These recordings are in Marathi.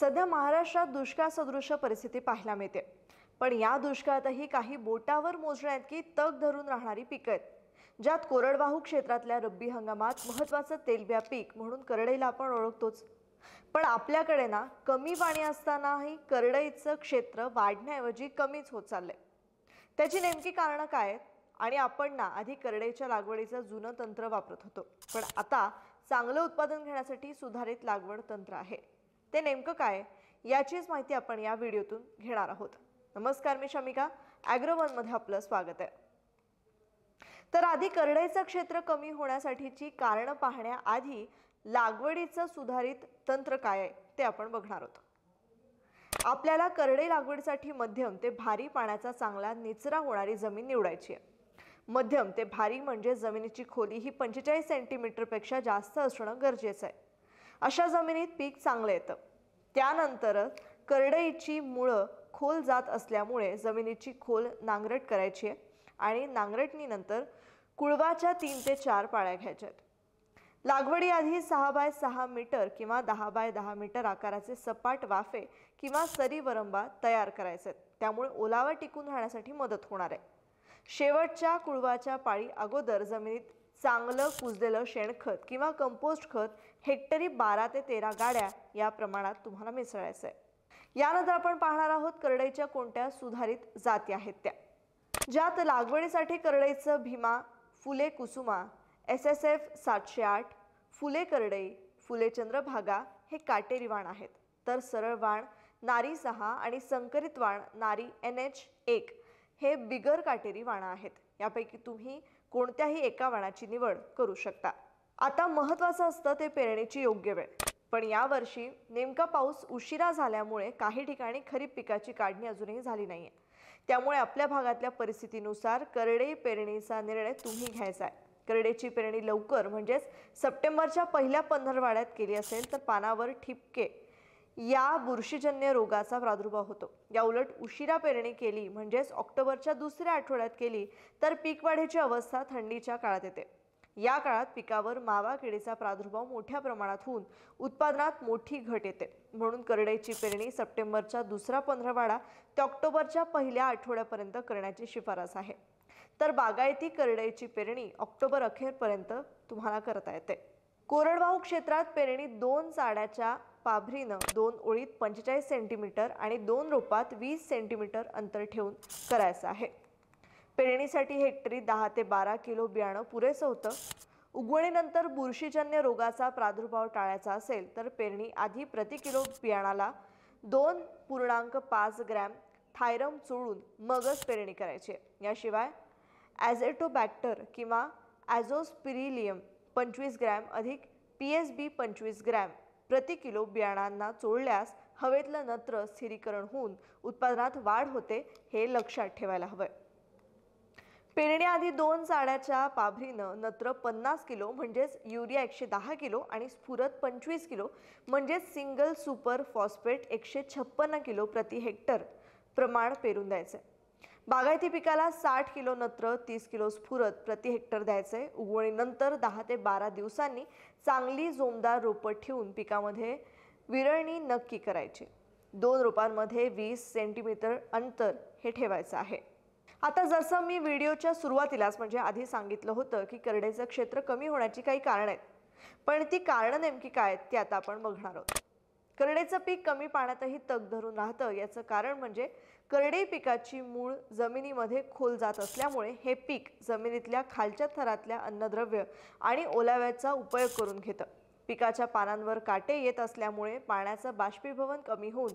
सध्या महाराष्ट्रात दुष्काळ सदृश परिस्थिती पाहायला मिळते पण या दुष्काळातही काही बोटावर की तग धरून राहणारी पिकं आहेत ज्यात कोरडवाहू क्षेत्रातल्या रब्बी हंगामात महत्त्वाचं तेलब्या पीक म्हणून करडईला आपण ओळखतोच पण आपल्याकडे ना कमी पाणी असतानाही करडईचं क्षेत्र वाढण्याऐवजी कमीच होत चाललंय त्याची नेमकी कारणं काय आहेत आणि आपण ना आधी करडईच्या लागवडीचं जुनं तंत्र वापरत होतो पण आता चांगलं उत्पादन घेण्यासाठी सुधारित लागवड तंत्र आहे ते नेमकं काय याचीच माहिती आपण या व्हिडिओतून घेणार आहोत नमस्कार मी शमिका ॲग्रोवनमध्ये आपलं स्वागत आहे तर आधी करडईचं क्षेत्र कमी होण्यासाठीची कारणं पाहण्याआधी लागवडीचं सुधारित तंत्र काय आहे ते आपण बघणार आहोत आपल्याला करडई लागवडीसाठी मध्यम ते भारी पाण्याचा चांगला निचरा होणारी जमीन निवडायची आहे मध्यम ते भारी म्हणजे जमिनीची खोली ही पंचेचाळीस सेंटीमीटरपेक्षा जास्त असणं गरजेचं आहे अशा जमिनीत पीक चांगलं येतं त्यानंतर करडईची मुळं खोल जात असल्यामुळे जमिनीची खोल नांगरट करायची आहे आणि नांगरटणीनंतर कुळवाच्या तीन ते चार पाळ्या घ्यायच्या आहेत लागवडीआधी सहा बाय सहा मीटर किंवा दहा बाय दहा मीटर आकाराचे सपाट वाफे किंवा सरी वरंबा तयार करायचे आहेत त्यामुळे ओलावा टिकून राहण्यासाठी मदत होणार आहे शेवटच्या कुळवाच्या पाळी अगोदर जमिनीत चांगलं कुजलेलं शेणखत किंवा कंपोस्ट खत हेक्टरी बारा ते तेरा गाड्या या प्रमाणात तुम्हाला मिसळायचं आहे यानंतर आपण पाहणार आहोत करडईच्या कोणत्या सुधारित जाती आहेत त्या ज्यात लागवडीसाठी करडईचं Bhima Phule Kusuma S S F सातशे आठ फुले करडई फुले चंद्रभागा हे काटेरी वाण आहेत तर सरळ वाण नारी सहा आणि संकरित वाण नारी एन एच एक हे बिगर काटेरी वाण आहेत यापैकी तुम्ही कोणत्याही एका वाणाची निवड करू शकता आता महत्वाचं असतं ते पेरणीची योग्य वेळ पण यावर्षी नेमका पाऊस उशिरा झाल्यामुळे काही ठिकाणी खरीप पिकाची काढणी अजूनही झाली नाही त्यामुळे आपल्या भागातल्या परिस्थितीनुसार करडे पेरणीचा निर्णय तुम्ही घ्यायचा आहे करडेची पेरणी लवकर म्हणजेच सप्टेंबरच्या पहिल्या पंधरवाड्यात केली असेल तर पानावर ठिपके या बुरशीजन्य रोगाचा प्रादुर्भाव होतो या उलट उशिरा पेरणी केली म्हणजेच ऑक्टोबरच्या दुसऱ्या आठवड्यात केली तर पीक वाढीची अवस्था थंडीच्या काळात येते या काळात पिकावर मावा किडीचा प्रादुर्भाव मोठ्या प्रमाणात होऊन उत्पादनात मोठी घट येते म्हणून करडईची पेरणी सप्टेंबरच्या दुसरा पंधरावाडा ते ऑक्टोबरच्या पहिल्या आठवड्यापर्यंत करण्याची शिफारस आहे तर बागायती करडईची पेरणी ऑक्टोबर अखेरपर्यंत तुम्हाला करता येते कोरडवाहू क्षेत्रात पेरणी दोन चाड्याच्या पाभरीनं दोन ओळीत पंचेचाळीस सेंटीमीटर आणि दोन रोपात वीस सेंटीमीटर अंतर ठेवून करायचं आहे पेरणीसाठी हेक्टरी दहा ते बारा किलो बियाणं पुरेसं होतं उगवणीनंतर बुरशीजन्य रोगाचा प्रादुर्भाव टाळायचा असेल तर पेरणी आधी प्रति किलो बियाणाला दोन पूर्णांक पाच ग्रॅम थायरम चोळून मगच पेरणी करायची याशिवाय ॲझेटोबॅक्टर किंवा ॲझोस्पिरिलियम पंचवीस ग्रॅम अधिक पी एस बी पंचवीस ग्रॅम प्रति किलो बियाणांना चोळल्यास हवेतलं नत्र स्थिरीकरण होऊन उत्पादनात वाढ होते हे लक्षात ठेवायला हवं पेरण्याआधी दोन चाड्याच्या पाभरीनं नत्र पन्नास किलो म्हणजेच युरिया एकशे दहा किलो आणि स्फुरत पंचवीस किलो म्हणजेच सिंगल सुपर फॉस्फेट एकशे छप्पन्न किलो प्रति हेक्टर प्रमाण पेरून द्यायचं बागायती पिकाला साठ किलो नत्र तीस किलो स्फुरत प्रति हेक्टर द्यायचे उगवणीनंतर दहा ते बारा दिवसांनी चांगली जोमदार रोपं ठेवून पिकामध्ये विरळणी नक्की करायची दोन रोपांमध्ये वीस सेंटीमीटर अंतर हे ठेवायचं आहे आता जसं मी व्हिडिओच्या सुरुवातीलाच म्हणजे आधी सांगितलं होतं की करडेचं क्षेत्र कमी होण्याची काही कारणं आहेत पण ती कारणं नेमकी काय आहेत ती आता आपण बघणार आहोत करडेचं पीक कमी पाण्यातही तग धरून राहतं याचं कारण म्हणजे करडे पिकाची मूळ जमिनीमध्ये खोल जात असल्यामुळे हे पीक जमिनीतल्या खालच्या थरातल्या अन्नद्रव्य आणि ओलाव्याचा उपयोग करून घेतं पिकाच्या पानांवर काटे येत असल्यामुळे पाण्याचं बाष्पीभवन कमी होऊन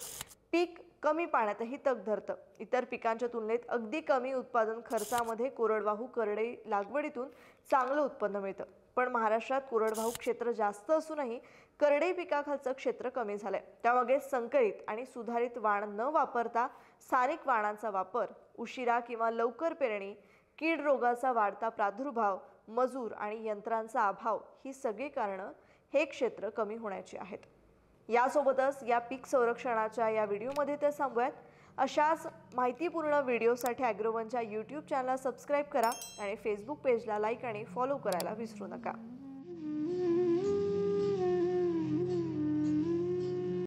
पीक कमी पाण्यातही तग धरतं इतर पिकांच्या तुलनेत अगदी कमी उत्पादन खर्चामध्ये कोरडवाहू करडे लागवडीतून चांगलं उत्पन्न मिळतं पण महाराष्ट्रात कोरडवाहू क्षेत्र जास्त असूनही पिका पिकाखालचं क्षेत्र कमी झालंय त्यामागे संकरित आणि सुधारित वाण न वापरता स्थानिक वाणांचा वापर उशिरा किंवा लवकर पेरणी कीड रोगाचा वाढता प्रादुर्भाव मजूर आणि यंत्रांचा अभाव ही सगळी कारणं हे क्षेत्र कमी होण्याची आहेत यासोबतच या पीक संरक्षणाच्या या व्हिडिओमध्ये ते सांगूयात अशाच माहितीपूर्ण व्हिडिओसाठी ॲग्रोवनच्या यूट्यूब चॅनलला सबस्क्राईब करा आणि फेसबुक पेजला लाईक आणि फॉलो करायला विसरू नका